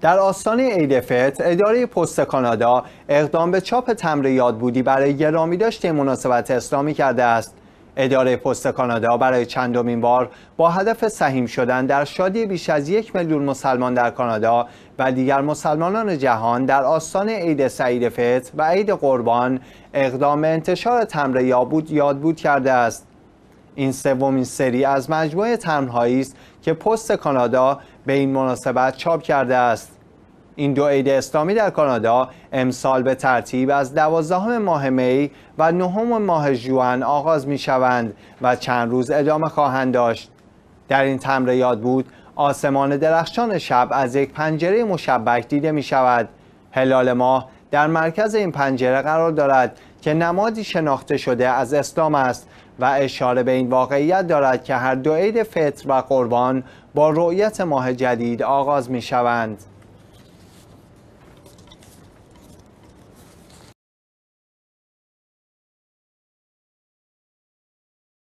در آستانه عید فطر اداره پست کانادا اقدام به چاپ تمر یادبودی برای داشت مناسبت اسلامی کرده است اداره پست کانادا برای چندمین بار با هدف سهیم شدن در شادی بیش از یک میلیون مسلمان در کانادا و دیگر مسلمانان جهان در آستان عید سعید فطر و عید قربان اقدام به انتشار تمر یادبود یادبود کرده است این سومین سری از مجموعه تمرهایی است که پست کانادا به این مناسبت چاپ کرده است این دو عید اسلامی در کانادا امسال به ترتیب از دوازدهم ماه می و نهم ماه ژوئن آغاز می شوند و چند روز ادامه خواهند داشت در این تمره یاد بود آسمان درخشان شب از یک پنجره مشبک دیده می شود هلال ماه در مرکز این پنجره قرار دارد که نمادی شناخته شده از اسلام است و اشاره به این واقعیت دارد که هر دو عید فطر و قربان با رؤیت ماه جدید آغاز می شوند.